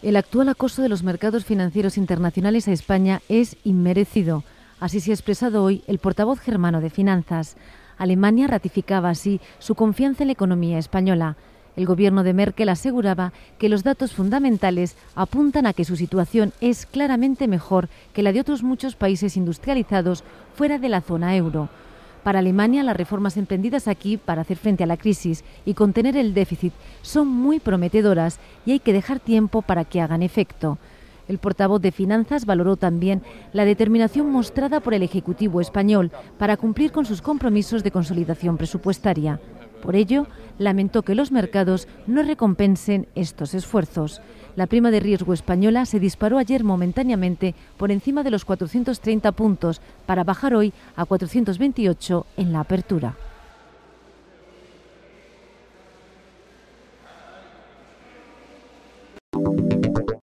El actual acoso de los mercados financieros internacionales a España es inmerecido. Así se ha expresado hoy el portavoz germano de Finanzas. Alemania ratificaba así su confianza en la economía española. El gobierno de Merkel aseguraba que los datos fundamentales apuntan a que su situación es claramente mejor que la de otros muchos países industrializados fuera de la zona euro para Alemania, las reformas emprendidas aquí para hacer frente a la crisis y contener el déficit son muy prometedoras y hay que dejar tiempo para que hagan efecto. El portavoz de Finanzas valoró también la determinación mostrada por el Ejecutivo español para cumplir con sus compromisos de consolidación presupuestaria. Por ello, lamentó que los mercados no recompensen estos esfuerzos. La prima de riesgo española se disparó ayer momentáneamente por encima de los 430 puntos para bajar hoy a 428 en la apertura.